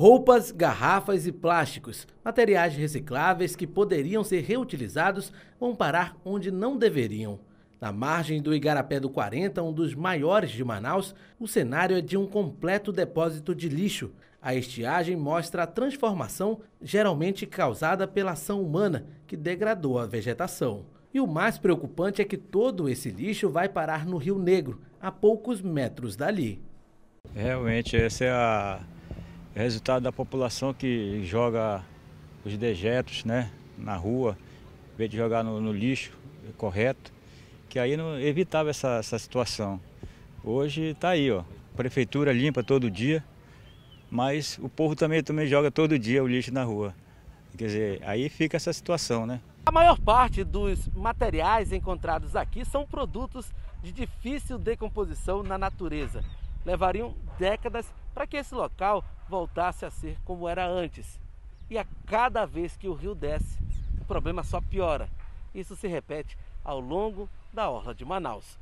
Roupas, garrafas e plásticos, materiais recicláveis que poderiam ser reutilizados, vão parar onde não deveriam. Na margem do Igarapé do 40, um dos maiores de Manaus, o cenário é de um completo depósito de lixo. A estiagem mostra a transformação geralmente causada pela ação humana, que degradou a vegetação. E o mais preocupante é que todo esse lixo vai parar no Rio Negro, a poucos metros dali. Realmente, essa é a é resultado da população que joga os dejetos né, na rua, em vez de jogar no, no lixo correto, que aí não evitava essa, essa situação. Hoje está aí, ó. A prefeitura limpa todo dia, mas o povo também, também joga todo dia o lixo na rua. Quer dizer, aí fica essa situação, né? A maior parte dos materiais encontrados aqui são produtos de difícil decomposição na natureza. Levariam décadas para que esse local voltasse a ser como era antes. E a cada vez que o rio desce, o problema só piora. Isso se repete ao longo da orla de Manaus.